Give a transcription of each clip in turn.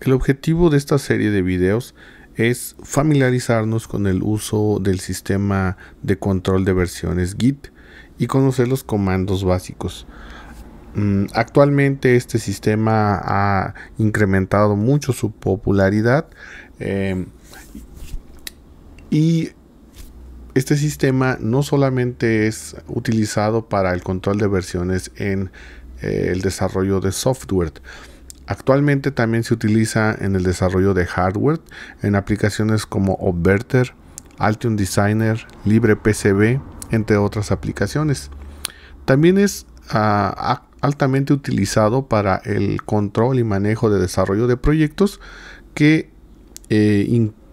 El objetivo de esta serie de videos es familiarizarnos con el uso del sistema de control de versiones Git y conocer los comandos básicos. Mm, actualmente este sistema ha incrementado mucho su popularidad em, y este sistema no solamente es utilizado para el control de versiones en eh, el desarrollo de software, Actualmente también se utiliza en el desarrollo de hardware en aplicaciones como Obverter, Altium Designer, LibrePCB, entre otras aplicaciones. También es ah, altamente utilizado para el control y manejo de desarrollo de proyectos que eh,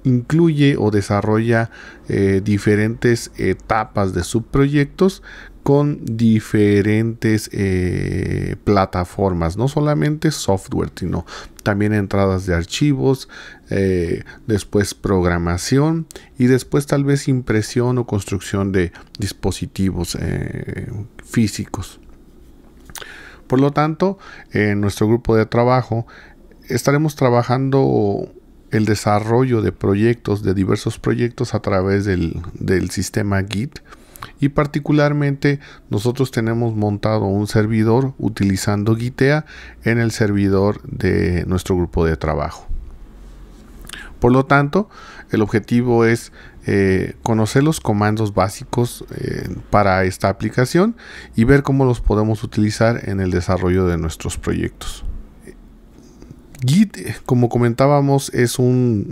incluye o desarrolla eh, diferentes etapas de subproyectos con diferentes eh, plataformas, no solamente software, sino también entradas de archivos, eh, después programación y después tal vez impresión o construcción de dispositivos eh, físicos. Por lo tanto, en nuestro grupo de trabajo estaremos trabajando el desarrollo de proyectos, de diversos proyectos a través del sistema Git y particularmente nosotros tenemos montado un servidor utilizando Gitea en el servidor de nuestro grupo de trabajo. Por lo tanto, el objetivo es eh, conocer los comandos básicos eh, para esta aplicación y ver cómo los podemos utilizar en el desarrollo de nuestros proyectos. Git, como comentábamos, es un,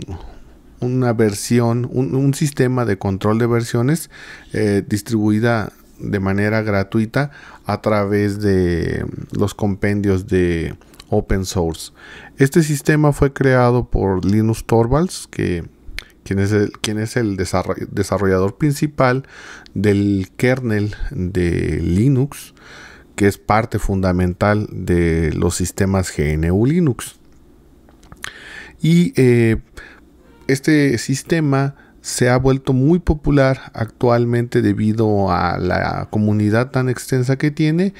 una versión, un, sistema de control de versiones eh, distribuida de manera gratuita a través de mm, los compendios de open source. Este sistema fue creado por Linus Torvalds, que, quien es el, quien es el desarrollador principal del kernel de Linux, que es parte fundamental de los sistemas GNU Linux. Y eh, este sistema se ha vuelto muy popular actualmente debido a la comunidad tan extensa que tiene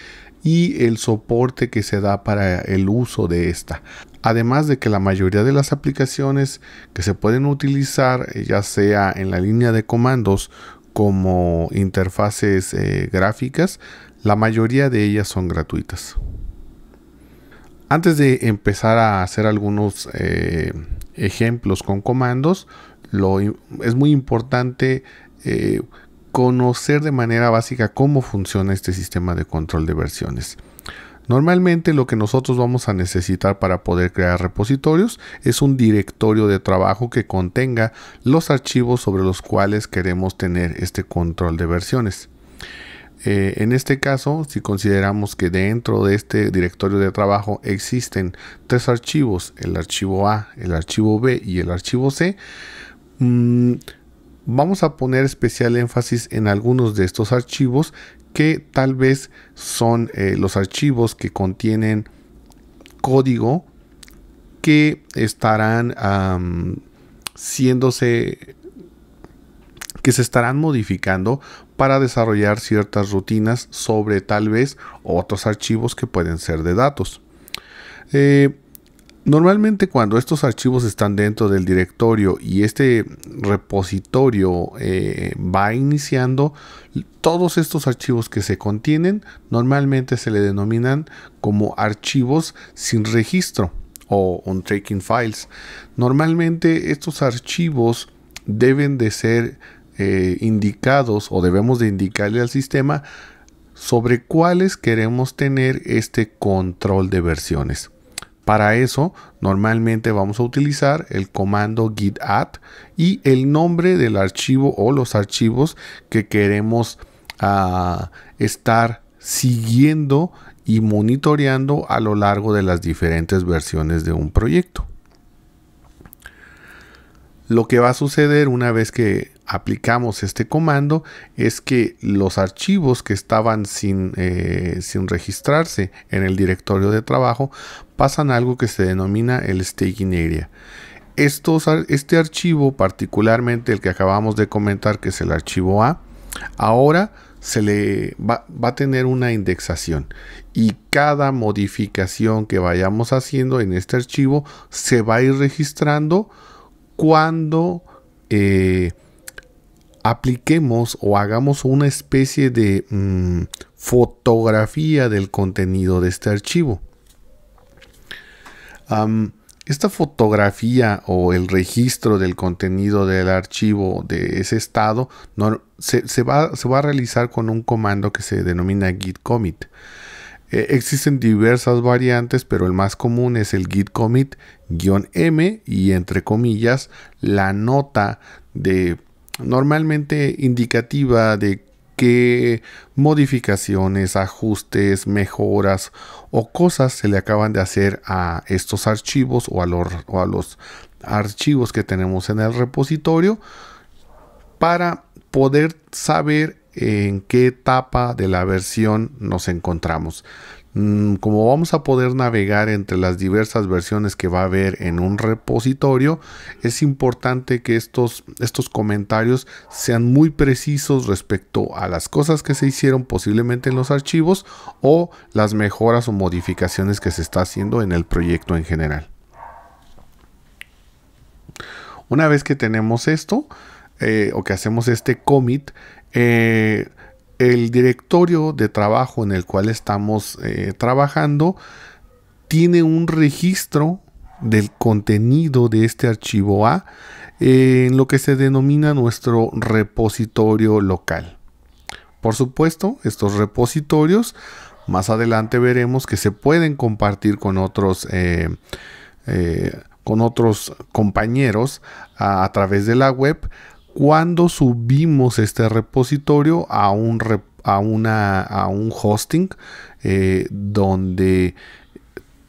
y el soporte que se da para el uso de esta. Además de que la mayoría de las aplicaciones que se pueden utilizar, eh, ya sea en la línea de comandos como interfaces eh, gráficas, la mayoría de ellas son gratuitas. Antes de empezar a hacer algunos eh, ejemplos con comandos, es muy importante eh, conocer de manera básica cómo funciona este sistema de control de versiones. Normalmente lo que nosotros vamos a necesitar para poder crear repositorios es un directorio de trabajo que contenga los archivos sobre los cuales queremos tener este control de versiones. Eh, en este caso, si consideramos que dentro de este directorio de trabajo existen tres archivos, el archivo A, el archivo B y el archivo C, mm, vamos a poner especial énfasis en algunos de estos archivos que tal vez son eh, los archivos que contienen código que estarán siéndose que se estarán modificando para desarrollar ciertas rutinas sobre tal vez otros archivos que pueden ser de datos. Eh, normalmente cuando estos archivos están dentro del directorio y este repositorio eh, va iniciando, todos estos archivos que se contienen normalmente se le denominan como archivos sin registro o un tracking files. Normalmente estos archivos deben de ser eh, indicados o debemos de indicarle al sistema sobre cuáles queremos tener este control de versiones. Para eso, normalmente vamos a utilizar el comando git add y el nombre del archivo o los archivos que queremos ah, estar siguiendo y monitoreando a lo largo de las diferentes versiones de un proyecto. Lo que va a suceder una vez que aplicamos este comando es que los archivos que estaban sin, eh, sin registrarse en el directorio de trabajo pasan a algo que se denomina el staking area. este archivo, particularmente el que acabamos de comentar, que es el archivo A, ahora se le va, a tener una indexación y cada modificación que vayamos haciendo en este archivo se va a ir registrando cuando eh, apliquemos o hagamos una especie de mm, fotografía del contenido de este archivo. esta fotografía o el registro del contenido del archivo de ese estado se, va, a realizar con un comando que se denomina git commit. Eh, existen diversas variantes, pero el más común es el git commit-m y entre comillas la nota de normalmente indicativa de qué modificaciones, ajustes, mejoras o cosas se le acaban de hacer a estos archivos o a los, los archivos que tenemos en el repositorio para poder saber en qué etapa de la versión nos encontramos. Mm, como vamos a poder navegar entre las diversas versiones que va a haber en un repositorio, es importante que estos, estos comentarios sean muy precisos respecto a las cosas que se hicieron posiblemente en los archivos o las mejoras o modificaciones que se está haciendo en el proyecto en general. Una vez que tenemos esto, eh, o que hacemos este commit, eh, el directorio de trabajo en el cual estamos eh, trabajando tiene un registro del contenido de este archivo A eh, en lo que se denomina nuestro repositorio local. Por supuesto, estos repositorios más adelante veremos que se pueden compartir con otros, eh, con otros compañeros a través de la web cuando subimos este repositorio a un, a una, a un hosting eh, donde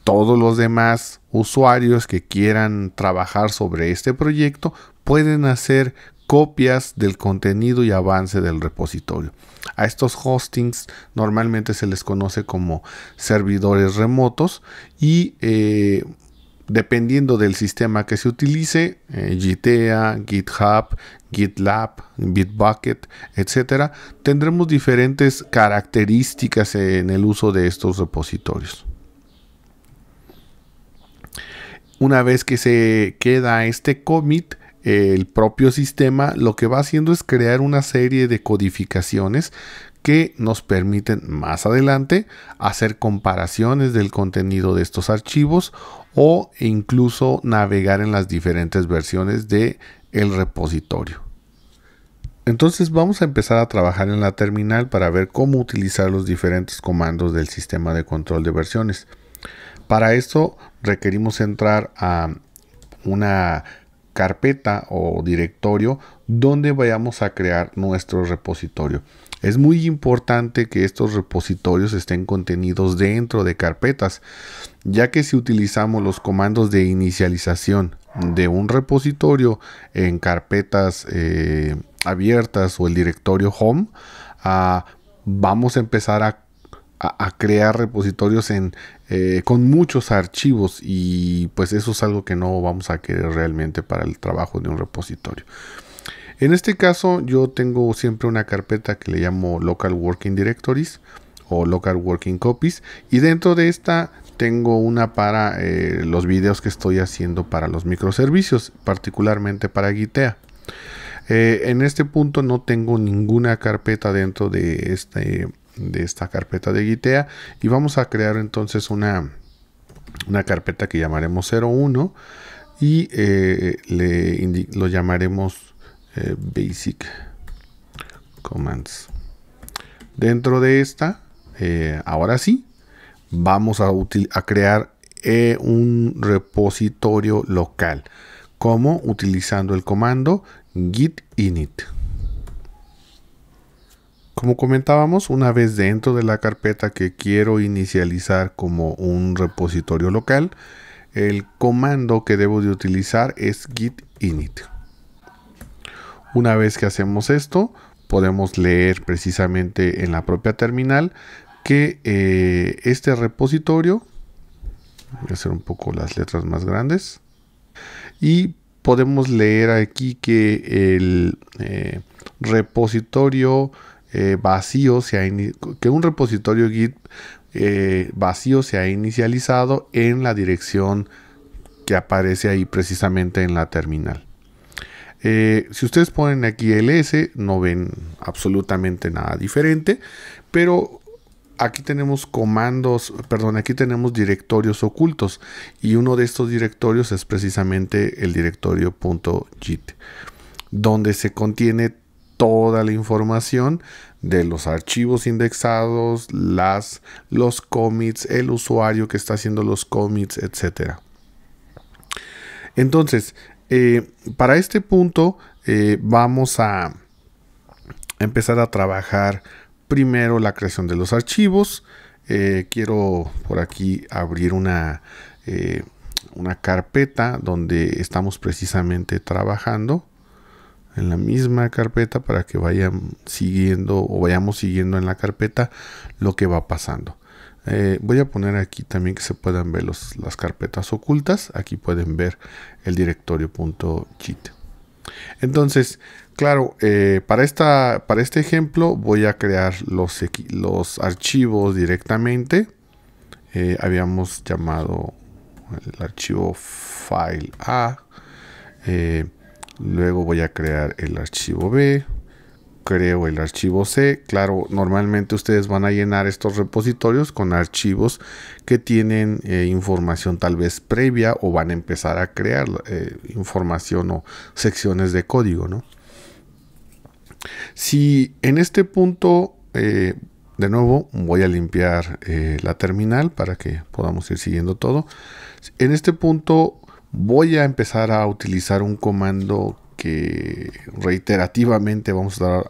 todos los demás usuarios que quieran trabajar sobre este proyecto pueden hacer copias del contenido y avance del repositorio. A estos hostings normalmente se les conoce como servidores remotos y eh, dependiendo del sistema que se utilice, eh, Gitea, GitHub, GitLab, Bitbucket, etcétera, tendremos diferentes características en el uso de estos repositorios. Una vez que se queda este commit, el propio sistema lo que va haciendo es crear una serie de codificaciones que nos permiten más adelante hacer comparaciones del contenido de estos archivos o incluso navegar en las diferentes versiones de el repositorio. Entonces vamos a empezar a trabajar en la terminal para ver cómo utilizar los diferentes comandos del sistema de control de versiones. Para esto requerimos entrar a una carpeta o directorio donde vayamos a crear nuestro repositorio. Es muy importante que estos repositorios estén contenidos dentro de carpetas, ya que si utilizamos los comandos de inicialización de un repositorio en carpetas eh, abiertas o el directorio home, ah, vamos a empezar a, crear repositorios eh, con muchos archivos y pues eso es algo que no vamos a querer realmente para el trabajo de un repositorio. En este caso yo tengo siempre una carpeta que le llamo Local Working Directories o Local Working Copies y dentro de esta tengo una para eh, los videos que estoy haciendo para los microservicios, particularmente para Gitea. Eh, en este punto no tengo ninguna carpeta dentro de, este, de esta carpeta de Gitea y vamos a crear entonces una, una carpeta que llamaremos 01 y eh, le lo llamaremos eh, basic commands dentro de esta eh, ahora sí vamos a, a crear eh, un repositorio local como utilizando el comando git init como comentábamos, una vez dentro de la carpeta que quiero inicializar como un repositorio local, el comando que debo de utilizar es git init. Una vez que hacemos esto, podemos leer precisamente en la propia terminal que eh, este repositorio, voy a hacer un poco las letras más grandes, y podemos leer aquí que el eh, repositorio eh, vacío se que un repositorio git vacío se ha inicializado en la dirección que aparece ahí precisamente en la terminal. Eh, si ustedes ponen aquí el s no ven absolutamente nada diferente, pero aquí tenemos comandos, perdón, aquí tenemos directorios ocultos y uno de estos directorios es precisamente el directorio .git, donde se contiene toda la información de los archivos indexados, las, los commits, el usuario que está haciendo los commits, etcétera Entonces, eh, para este punto eh, vamos a empezar a trabajar primero la creación de los archivos. Eh, quiero por aquí abrir una, una carpeta donde estamos precisamente trabajando en la misma carpeta para que vayan siguiendo o vayamos siguiendo en la carpeta lo que va pasando. Eh, voy a poner aquí también que se puedan ver los, las carpetas ocultas. Aquí pueden ver el directorio directorio.git. Entonces, claro, eh, para, esta, para este ejemplo voy a crear los, los archivos directamente. Eh, habíamos llamado el archivo file A. luego voy a crear el archivo B creo, el archivo C. Claro, normalmente ustedes van a llenar estos repositorios con archivos que tienen eh, información tal vez previa o van a empezar a crear eh, información o secciones de código, ¿no? Si en este punto, eh, de nuevo, voy a limpiar la terminal para que podamos ir siguiendo todo. En este punto voy a empezar a utilizar un comando que reiterativamente vamos a,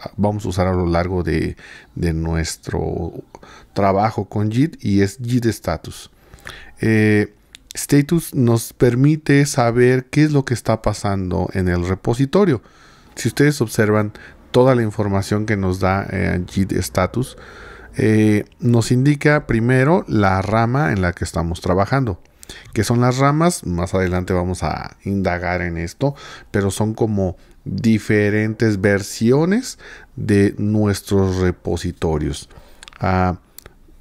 usar a lo largo de, nuestro trabajo con JIT y es JIT status. Eh, status nos permite saber qué es lo que está pasando en el repositorio. Si ustedes observan toda la información que nos da eh, JIT status, eh, nos indica primero la rama en la que estamos trabajando que son las ramas? Más adelante vamos a indagar en esto, pero son como diferentes versiones de nuestros repositorios. Ah,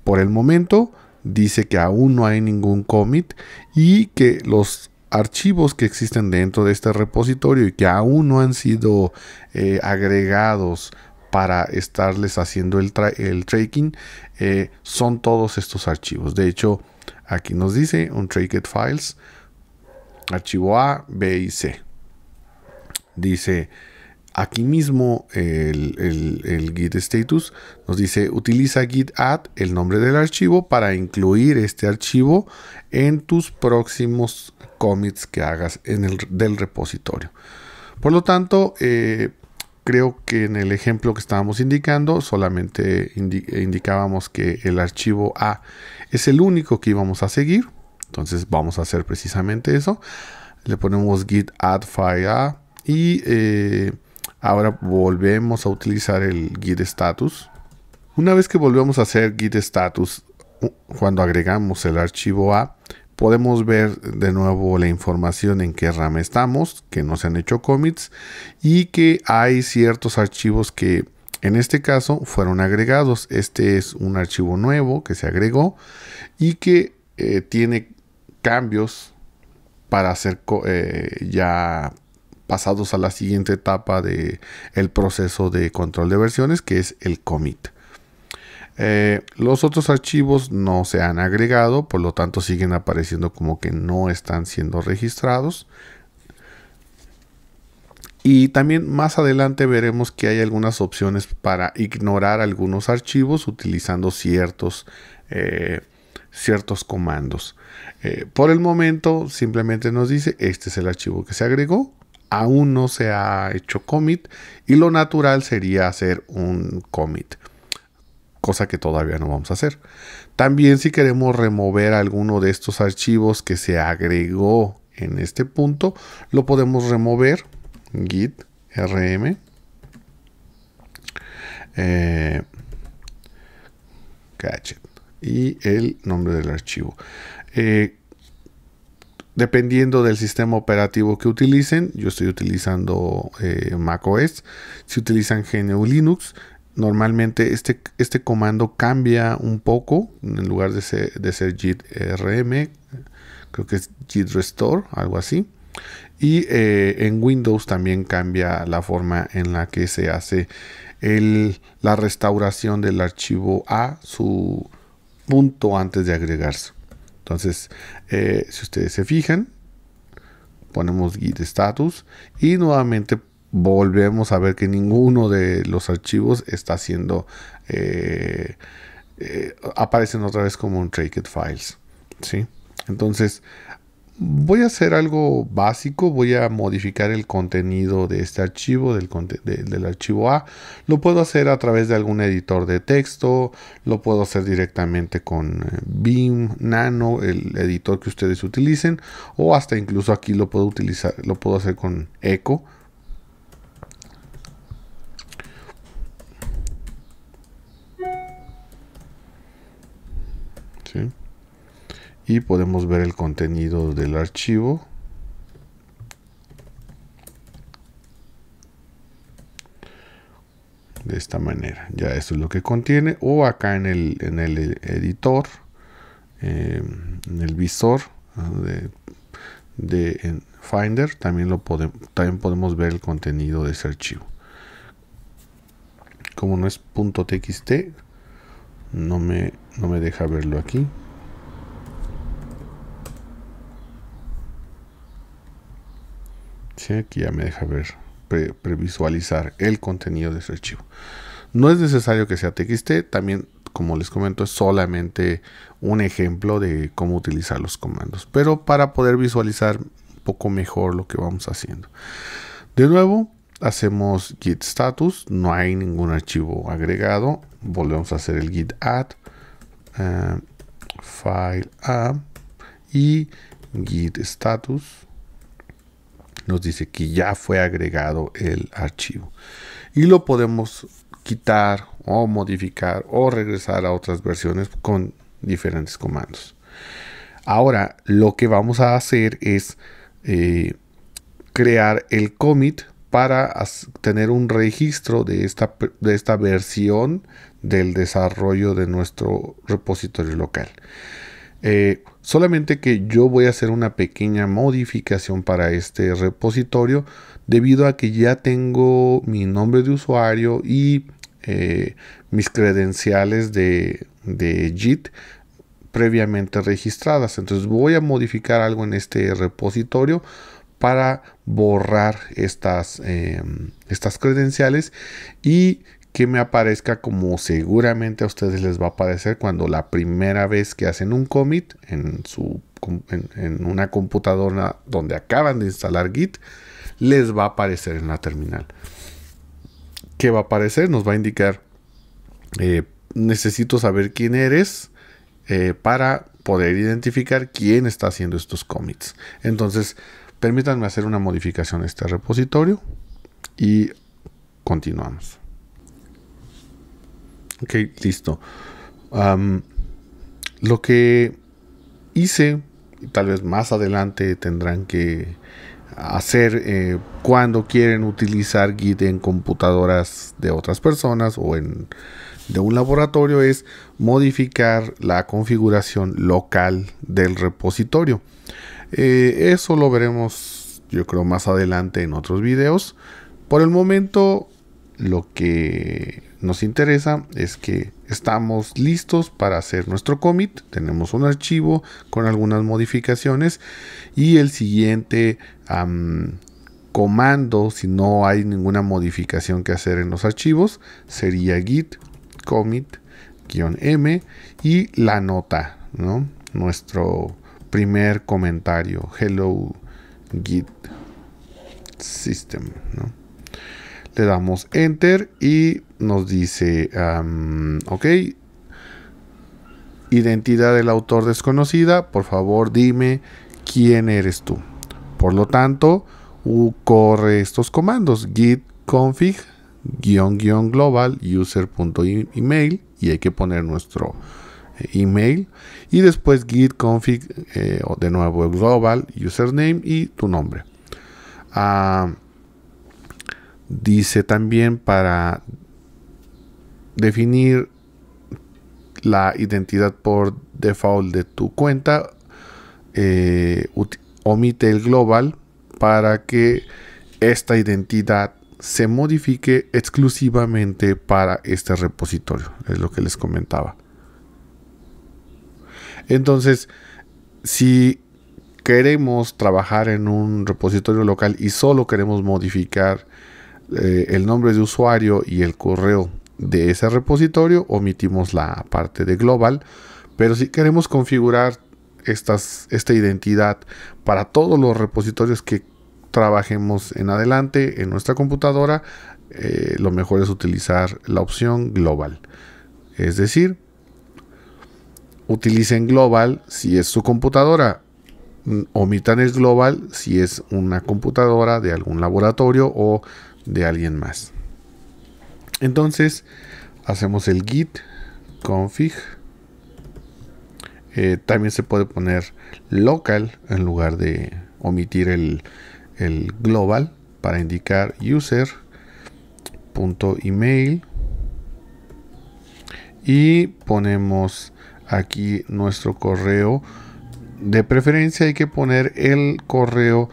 por el momento dice que aún no hay ningún commit y que los archivos que existen dentro de este repositorio y que aún no han sido eh, agregados para estarles haciendo el, tracking eh, son todos estos archivos. De hecho, Aquí nos dice un Untracked Files, archivo A, B y C. Dice aquí mismo el, git status nos dice utiliza git add el nombre del archivo para incluir este archivo en tus próximos commits que hagas en el, del repositorio por lo tanto eh, Creo que en el ejemplo que estábamos indicando solamente indicábamos que el archivo A es el único que íbamos a seguir. Entonces vamos a hacer precisamente eso. Le ponemos git add file A y eh, ahora volvemos a utilizar el git status. Una vez que volvemos a hacer git status, cuando agregamos el archivo A, podemos ver de nuevo la información en qué rama estamos, que no se han hecho commits y que hay ciertos archivos que en este caso fueron agregados. Este es un archivo nuevo que se agregó y que eh, tiene cambios para ser eh, ya pasados a la siguiente etapa de el proceso de control de versiones que es el commit. Eh, los otros archivos no se han agregado, por lo tanto siguen apareciendo como que no están siendo registrados. Y también más adelante veremos que hay algunas opciones para ignorar algunos archivos utilizando ciertos, eh, ciertos comandos. Eh, por el momento simplemente nos dice este es el archivo que se agregó. Aún no se ha hecho commit y lo natural sería hacer un commit cosa que todavía no vamos a hacer. También si queremos remover alguno de estos archivos que se agregó en este punto, lo podemos remover, git rm, eh, y el nombre del archivo. Eh, dependiendo del sistema operativo que utilicen, yo estoy utilizando eh, macOS, si utilizan GNU Linux, normalmente este, este comando cambia un poco, en lugar de ser, de git rm, creo que es git restore, algo así. Y eh, en Windows también cambia la forma en la que se hace la restauración del archivo a su punto antes de agregarse. Entonces, eh, si ustedes se fijan, ponemos git status y nuevamente volvemos a ver que ninguno de los archivos está haciendo. Eh, eh, aparecen otra vez como un Tracked Files. Entonces, voy a hacer algo básico, voy a modificar el contenido de este archivo, del, archivo A. Lo puedo hacer a través de algún editor de texto, lo puedo hacer directamente con eh, Beam, Nano, el editor que ustedes utilicen, o hasta incluso aquí lo puedo utilizar, lo puedo hacer con Echo y podemos ver el contenido del archivo de esta manera ya esto es lo que contiene o acá en el, editor eh, en el visor ah, de, Finder también lo podemos también podemos ver el contenido de ese archivo como no es .txt no me, no me deja verlo aquí. aquí ya me deja ver, previsualizar el contenido de su este archivo. No es necesario que sea TXT, también como les comento es solamente un ejemplo de cómo utilizar los comandos, pero para poder visualizar un poco mejor lo que vamos haciendo. De nuevo, hacemos git status, no hay ningún archivo agregado volvemos a hacer el git add eh, file a y git status nos dice que ya fue agregado el archivo y lo podemos quitar o modificar o regresar a otras versiones con diferentes comandos ahora lo que vamos a hacer es eh, crear el commit para tener un registro de esta, de esta versión del desarrollo de nuestro repositorio local. Eh, solamente que yo voy a hacer una pequeña modificación para este repositorio debido a que ya tengo mi nombre de usuario y eh, mis credenciales de, de JIT previamente registradas. Entonces voy a modificar algo en este repositorio para borrar estas, em, estas credenciales y que me aparezca como seguramente a ustedes les va a aparecer cuando la primera vez que hacen un commit en, su, en, una computadora donde acaban de instalar Git, les va a aparecer en la terminal. ¿Qué va a aparecer? Nos va a indicar, eh, necesito saber quién eres eh, para poder identificar quién está haciendo estos commits. Entonces, Permítanme hacer una modificación a este repositorio y continuamos. Ok, listo. lo que hice, y tal vez más adelante tendrán que hacer eh, cuando quieren utilizar Git en computadoras de otras personas o en de un laboratorio es modificar la configuración local del repositorio. Eh, eso lo veremos yo creo más adelante en otros videos. Por el momento lo que nos interesa es que estamos listos para hacer nuestro commit. Tenemos un archivo con algunas modificaciones y el siguiente comando, si no hay ninguna modificación que hacer en los archivos, sería git commit-m y la nota, ¿no? Nuestro primer comentario, hello git system, ¿no? Le damos enter y nos dice, um, ok, identidad del autor desconocida, por favor dime quién eres tú. Por lo tanto, corre estos comandos, git config guión guión global user.email y hay que poner nuestro email y después git config eh, o de nuevo global username y tu nombre ah, dice también para definir la identidad por default de tu cuenta eh, omite el global para que esta identidad se modifique exclusivamente para este repositorio es lo que les comentaba entonces, si queremos trabajar en un repositorio local y solo queremos modificar eh, el nombre de usuario y el correo de ese repositorio, omitimos la parte de global. Pero si queremos configurar esta identidad para todos los repositorios que trabajemos en adelante en nuestra computadora, eh, lo mejor es utilizar la opción global. Es decir, utilicen global si es su computadora. Mm, omitan el global si es una computadora de algún laboratorio o de alguien más. Entonces hacemos el git config. Eh, también se puede poner local en lugar de omitir el, el global para indicar user.email. Y ponemos aquí nuestro correo. De preferencia hay que poner el correo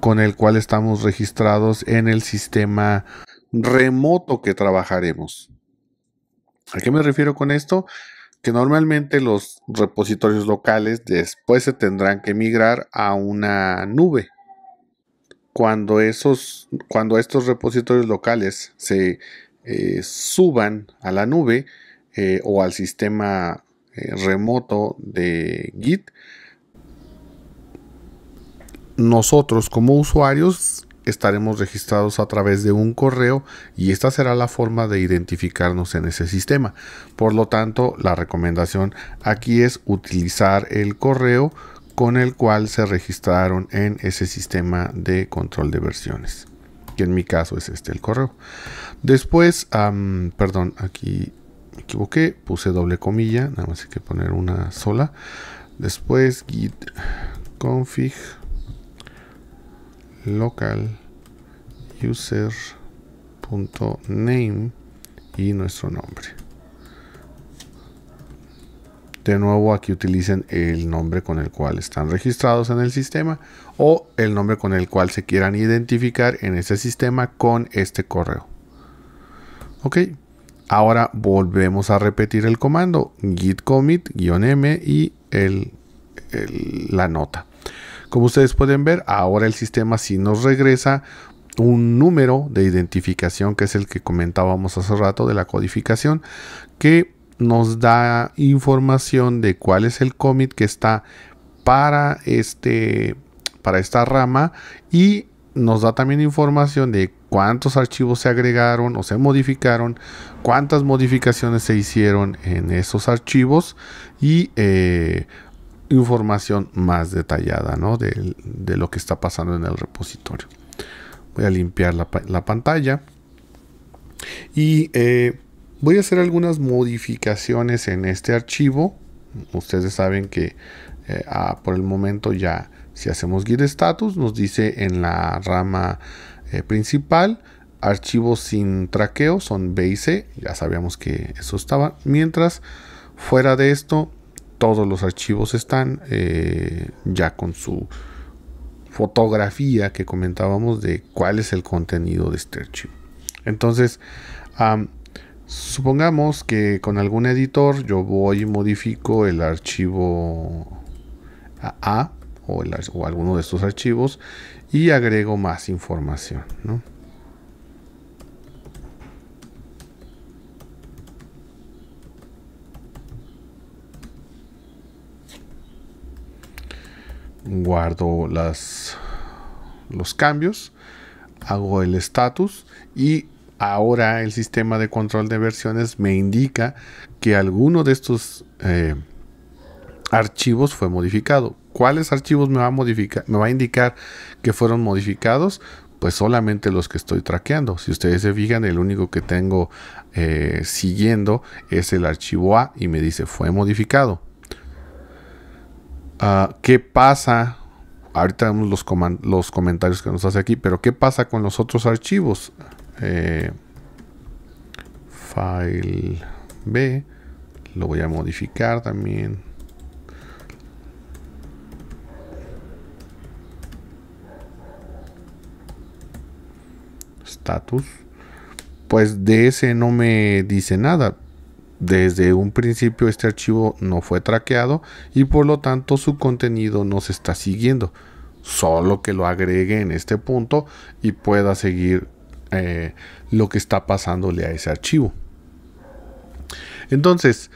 con el cual estamos registrados en el sistema remoto que trabajaremos. ¿A qué me refiero con esto? Que normalmente los repositorios locales después se tendrán que migrar a una nube. Cuando, esos, cuando estos repositorios locales se eh, suban a la nube eh, o al sistema eh, remoto de Git, nosotros como usuarios estaremos registrados a través de un correo y esta será la forma de identificarnos en ese sistema. Por lo tanto, la recomendación aquí es utilizar el correo con el cual se registraron en ese sistema de control de versiones. Que en mi caso es este el correo. Después, perdón, aquí equivoqué, puse doble comilla, nada más hay que poner una sola. Después git config local user.name y nuestro nombre. De nuevo aquí utilicen el nombre con el cual están registrados en el sistema o el nombre con el cual se quieran identificar en ese sistema con este correo. Ok, Ahora volvemos a repetir el comando git commit-m y la nota. Como ustedes pueden ver, ahora el sistema sí nos regresa un número de identificación que es el que comentábamos hace rato de la codificación que nos da información de cuál es el commit que está para este, para esta rama y nos da también información de cuántos archivos se agregaron o se modificaron, cuántas modificaciones se hicieron en esos archivos y eh, información más detallada de, lo que está pasando en el repositorio. Voy a limpiar la, pantalla y eh, voy a hacer algunas modificaciones en este archivo. Ustedes saben que eh, ah, por el momento ya si hacemos git status nos dice en la rama eh, principal, archivos sin traqueo son B y C, ya sabíamos que eso estaba, mientras fuera de esto todos los archivos están eh, ya con su fotografía que comentábamos de cuál es el contenido de este archivo. Entonces, supongamos que con algún editor yo voy y modifico el archivo a, o, el, o alguno de estos archivos y agrego más información. Guardo las, los cambios, hago el status y ahora el sistema de control de versiones me indica que alguno de estos eh, archivos fue modificado. ¿Cuáles archivos me va a indicar que fueron modificados pues solamente los que estoy traqueando. Si ustedes se fijan, el único que tengo eh, siguiendo es el archivo A y me dice fue modificado. Ah, ¿Qué pasa? Ahorita vemos los, comentarios que nos hace aquí, pero ¿qué pasa con los otros archivos? Eh, file B, lo voy a modificar también. pues de ese no me dice nada. Desde un principio este archivo no fue traqueado y por lo tanto su contenido no se está siguiendo. Solo que lo agregue en este punto y pueda seguir eh, lo que está pasándole a ese archivo. Entonces,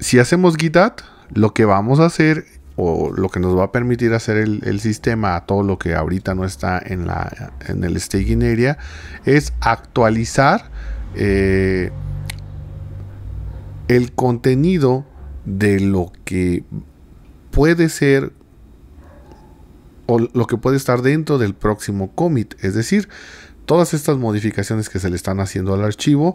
si hacemos add, lo que vamos a hacer o lo que nos va a permitir hacer el, sistema a todo lo que ahorita no está en, en el staging area es actualizar eh, el contenido de lo que puede ser o lo que puede estar dentro del próximo commit. Es decir, todas estas modificaciones que se le están haciendo al archivo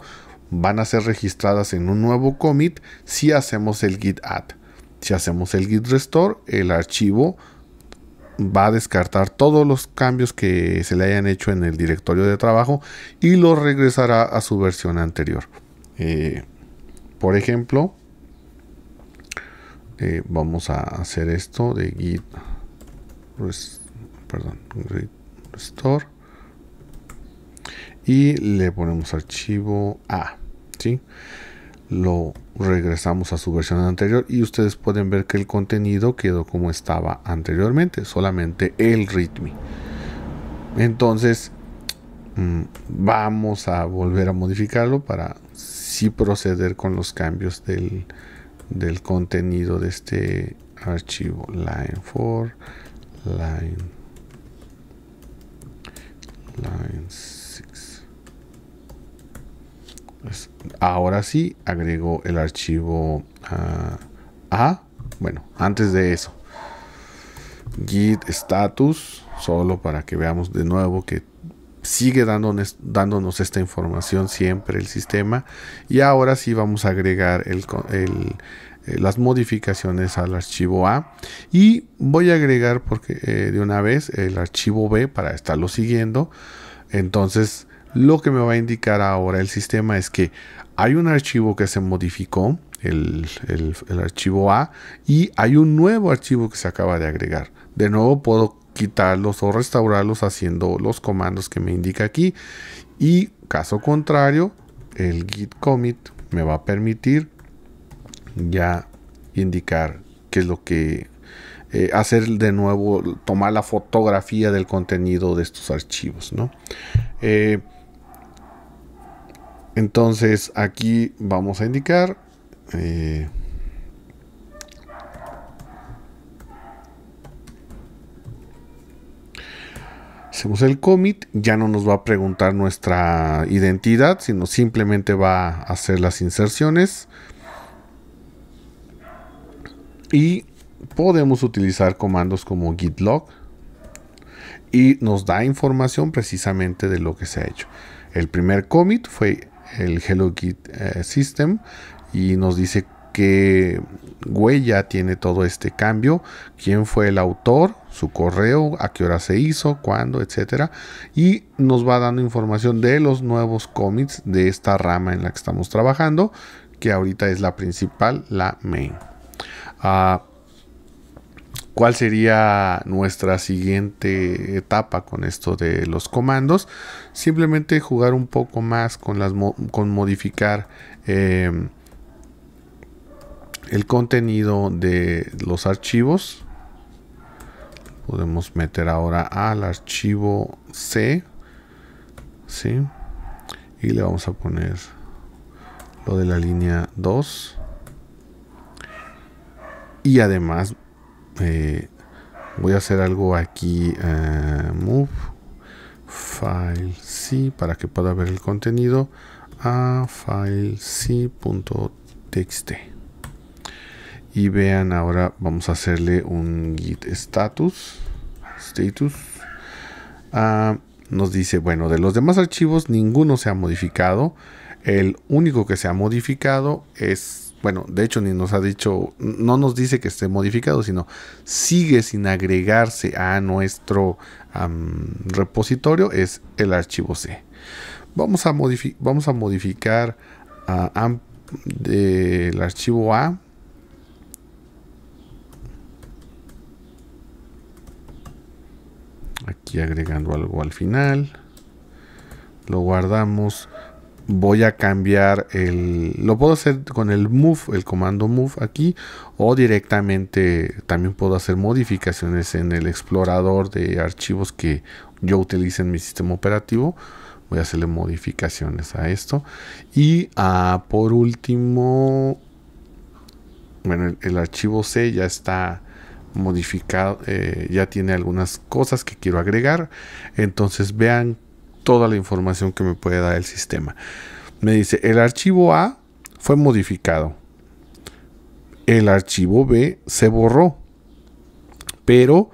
van a ser registradas en un nuevo commit si hacemos el git add. Si hacemos el git restore, el archivo va a descartar todos los cambios que se le hayan hecho en el directorio de trabajo y lo regresará a su versión anterior. Eh, por ejemplo, eh, vamos a hacer esto de git restore y le ponemos archivo A. ¿sí? lo regresamos a su versión anterior y ustedes pueden ver que el contenido quedó como estaba anteriormente, solamente el ritmo. Entonces, mm, vamos a volver a modificarlo para si proceder con los cambios del, contenido de este archivo. Line 4, line, lines pues, ahora sí agrego el archivo A. Ah, ah, bueno, antes de eso. Git status, solo para que veamos de nuevo que sigue dándonos, esta información siempre el sistema y ahora sí vamos a agregar eh, las modificaciones al archivo A y voy a agregar porque eh, de una vez el archivo B para estarlo siguiendo entonces lo que me va a indicar ahora el sistema es que hay un archivo que se modificó, el, archivo A, y hay un nuevo archivo que se acaba de agregar. De nuevo puedo quitarlos o restaurarlos haciendo los comandos que me indica aquí. Y caso contrario, el git commit me va a permitir ya indicar qué es lo que eh, hacer de nuevo, tomar la fotografía del contenido de estos archivos, ¿no? Eh, entonces aquí vamos a indicar eh, hacemos el commit, ya no nos va a preguntar nuestra identidad, sino simplemente va a hacer las inserciones. Y podemos utilizar comandos como git log y nos da información precisamente de lo que se ha hecho. El primer commit fue el Hello Kit eh, System y nos dice qué huella tiene todo este cambio, quién fue el autor, su correo, a qué hora se hizo, cuándo, etcétera, y nos va dando información de los nuevos cómics de esta rama en la que estamos trabajando, que ahorita es la principal, la main. Ah, cuál sería nuestra siguiente etapa con esto de los comandos. Simplemente jugar un poco más con, las con modificar em, el contenido de los archivos. Podemos meter ahora al archivo C. ¿sí? Y le vamos a poner lo de la línea 2. Y además eh, voy a hacer algo aquí eh, move file c para que pueda ver el contenido a file c.txt y vean ahora vamos a hacerle un git status status ah, nos dice bueno de los demás archivos ninguno se ha modificado el único que se ha modificado es bueno, de hecho ni nos ha dicho, no nos dice que esté modificado, sino sigue sin agregarse a nuestro repositorio, es el archivo C. Vamos a, vamos a modificar del archivo A aquí agregando algo al final lo guardamos voy a cambiar el lo puedo hacer con el move el comando move aquí o directamente también puedo hacer modificaciones en el explorador de archivos que yo utilice en mi sistema operativo voy a hacerle modificaciones a esto y ah, por último bueno el, archivo C ya está modificado eh, ya tiene algunas cosas que quiero agregar entonces vean toda la información que me puede dar el sistema. Me dice, el archivo A fue modificado. El archivo B se borró. Pero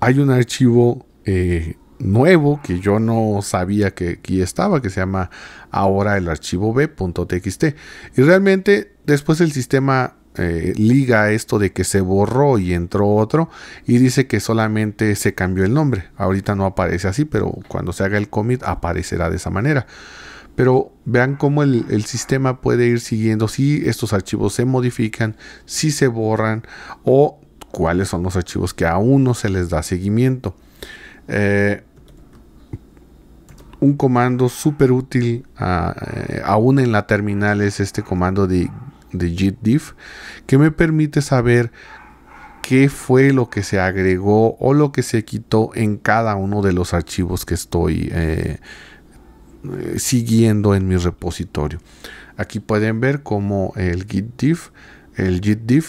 hay un archivo eh, nuevo que yo no sabía que aquí estaba, que se llama ahora el archivo b.txt. Y realmente después el sistema eh, liga esto de que se borró y entró otro y dice que solamente se cambió el nombre. Ahorita no aparece así, pero cuando se haga el commit aparecerá de esa manera. Pero vean cómo el, sistema puede ir siguiendo si estos archivos se modifican, si se borran o cuáles son los archivos que aún no se les da seguimiento. Eh, un comando súper útil ah, eh, aún en la terminal es este comando de de diff que me permite saber qué fue lo que se agregó o lo que se quitó en cada uno de los archivos que estoy eh, eh, siguiendo en mi repositorio. Aquí pueden ver cómo el git diff el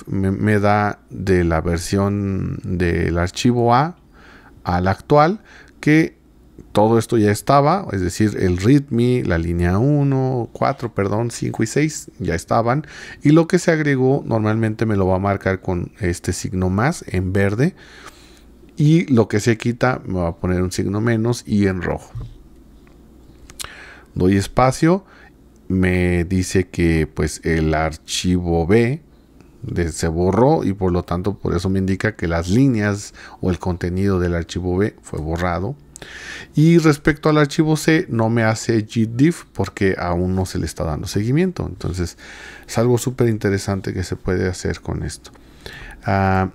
me, me, da de la versión del archivo A al actual que todo esto ya estaba, es decir, el readme, la línea 1, 4, perdón, 5 y 6 ya estaban. Y lo que se agregó normalmente me lo va a marcar con este signo más en verde. Y lo que se quita me va a poner un signo menos y en rojo. Doy espacio, me dice que pues el archivo B se borró y por lo tanto por eso me indica que las líneas o el contenido del archivo B fue borrado y respecto al archivo C, no me hace git div porque aún no se le está dando seguimiento. Entonces, es algo súper interesante que se puede hacer con esto. Ah,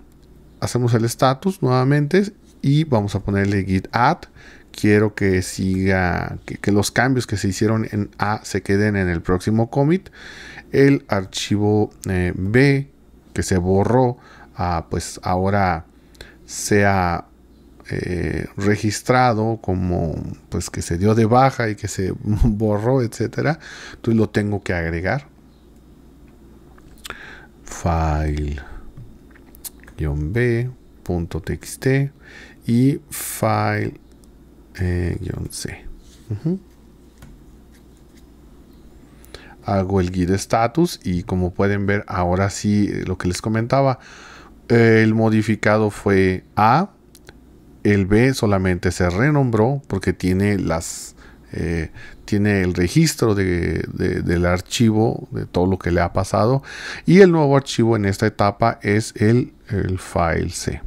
hacemos el status nuevamente y vamos a ponerle git add. Quiero que siga, que, los cambios que se hicieron en A se queden en el próximo commit. El archivo eh, B que se borró, ah, pues ahora sea eh, registrado como pues que se dio de baja y que se borró, etcétera, entonces lo tengo que agregar. File btxt y file eh, c. Hago el git status y como pueden ver ahora sí eh, lo que les comentaba el modificado fue a el B solamente se renombró porque tiene las eh, tiene el registro del archivo de todo lo que le ha pasado y el nuevo archivo en esta etapa es el, el file C.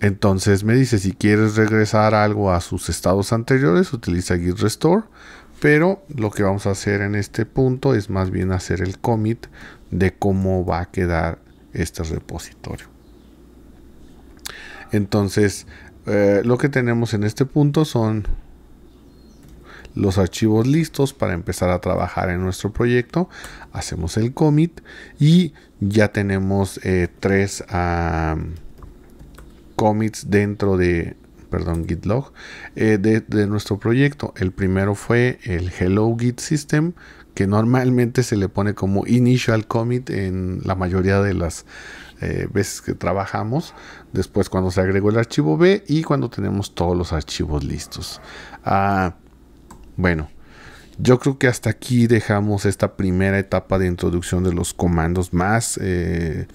Entonces me dice si quieres regresar algo a sus estados anteriores utiliza git restore pero lo que vamos a hacer en este punto es más bien hacer el commit de cómo va a quedar este repositorio. Entonces, eh, lo que tenemos en este punto son los archivos listos para empezar a trabajar en nuestro proyecto. Hacemos el commit y ya tenemos eh, tres commits dentro de, perdón, git log eh, de, de, nuestro proyecto. El primero fue el Hello Git System, que normalmente se le pone como initial commit en la mayoría de las eh, veces que trabajamos, después cuando se agregó el archivo B y cuando tenemos todos los archivos listos. Ah, bueno, yo creo que hasta aquí dejamos esta primera etapa de introducción de los comandos más eh,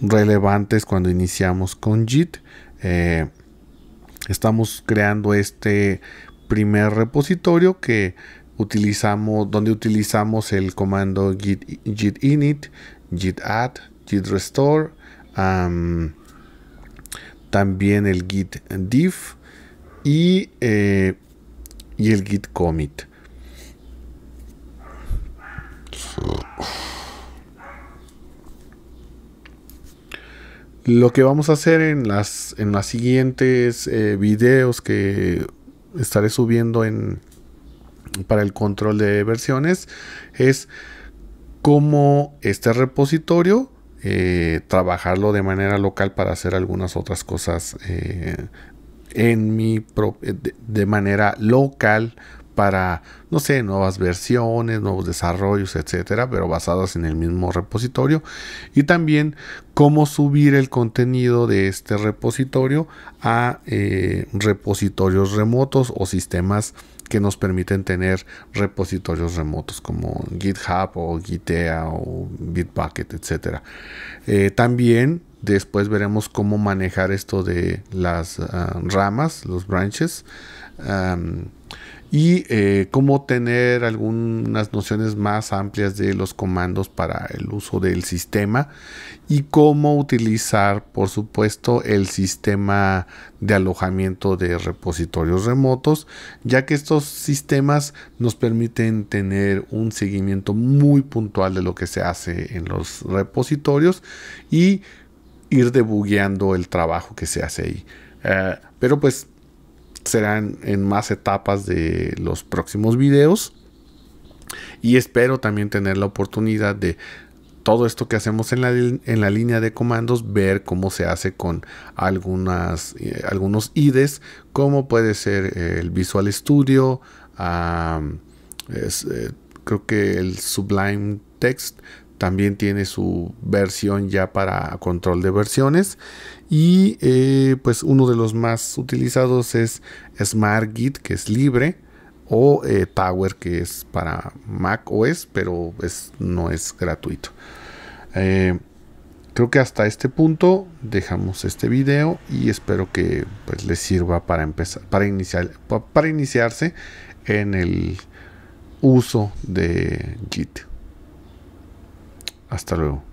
relevantes cuando iniciamos con JIT. Eh, estamos creando este primer repositorio que utilizamos, donde utilizamos el comando git, git init, git add, git restore, también el git div eh, y, el git commit. Lo que vamos a hacer en las, en las siguientes eh, videos que estaré subiendo en, para el control de versiones es cómo este repositorio eh, trabajarlo de manera local para hacer algunas otras cosas eh, en mi eh, de, manera local para, no sé, nuevas versiones, nuevos desarrollos, etcétera, pero basadas en el mismo repositorio. Y también cómo subir el contenido de este repositorio a repositorios remotos o sistemas que nos permiten tener repositorios remotos como GitHub o Gitea o Bitbucket, etc. Eh, también después veremos cómo manejar esto de las ah, ramas, los branches y eh, cómo tener algunas nociones más amplias de los comandos para el uso del sistema y cómo utilizar, por supuesto, el sistema de alojamiento de repositorios remotos, ya que estos sistemas nos permiten tener un seguimiento muy puntual de lo que se hace en los repositorios y ir debugueando el trabajo que se hace ahí. Eh, pero pues serán en más etapas de los próximos videos. Y espero también tener la oportunidad de todo esto que hacemos en la, línea de comandos, ver cómo se hace con algunas, eh, algunos IDEs, como puede ser eh, el Visual Studio, eh, creo que el Sublime Text también tiene su versión ya para control de versiones y eh, pues uno de los más utilizados es SmartGit, que es libre, o Tower, eh, que es para Mac OS, pero es, no es gratuito. Eh, creo que hasta este punto dejamos este video y espero que pues, les sirva para empezar, para iniciar, para iniciarse en el uso de Git. Hasta luego.